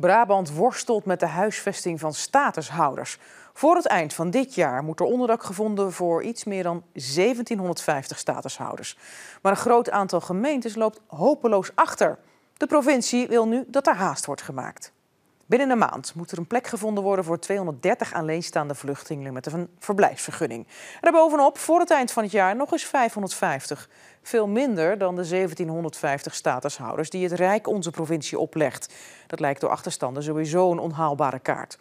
Brabant worstelt met de huisvesting van statushouders. Voor het eind van dit jaar moet er onderdak gevonden voor iets meer dan 1750 statushouders. Maar een groot aantal gemeentes loopt hopeloos achter. De provincie wil nu dat er haast wordt gemaakt. Binnen een maand moet er een plek gevonden worden voor 230 alleenstaande vluchtelingen met een verblijfsvergunning. Daarbovenop voor het eind van het jaar nog eens 550. Veel minder dan de 1750 statushouders die het Rijk onze provincie oplegt. Dat lijkt door achterstanden sowieso een onhaalbare kaart.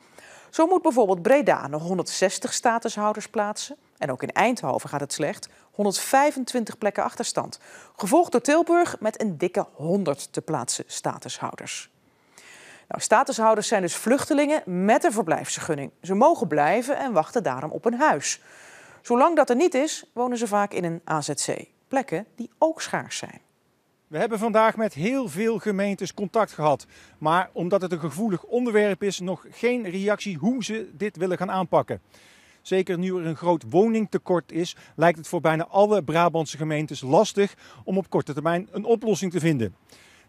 Zo moet bijvoorbeeld Breda nog 160 statushouders plaatsen. En ook in Eindhoven gaat het slecht. 125 plekken achterstand. Gevolgd door Tilburg met een dikke 100 te plaatsen statushouders. Nou, statushouders zijn dus vluchtelingen met een verblijfsvergunning. Ze mogen blijven en wachten daarom op een huis. Zolang dat er niet is, wonen ze vaak in een AZC. Plekken die ook schaars zijn. We hebben vandaag met heel veel gemeentes contact gehad. Maar omdat het een gevoelig onderwerp is, nog geen reactie hoe ze dit willen gaan aanpakken. Zeker nu er een groot woningtekort is, lijkt het voor bijna alle Brabantse gemeentes lastig om op korte termijn een oplossing te vinden.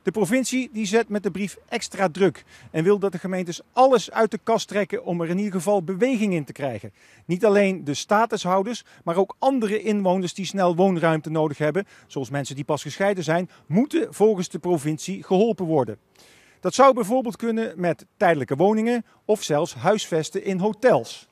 De provincie die zet met de brief extra druk en wil dat de gemeentes alles uit de kast trekken om er in ieder geval beweging in te krijgen. Niet alleen de statushouders, maar ook andere inwoners die snel woonruimte nodig hebben, zoals mensen die pas gescheiden zijn, moeten volgens de provincie geholpen worden. Dat zou bijvoorbeeld kunnen met tijdelijke woningen of zelfs huisvesten in hotels.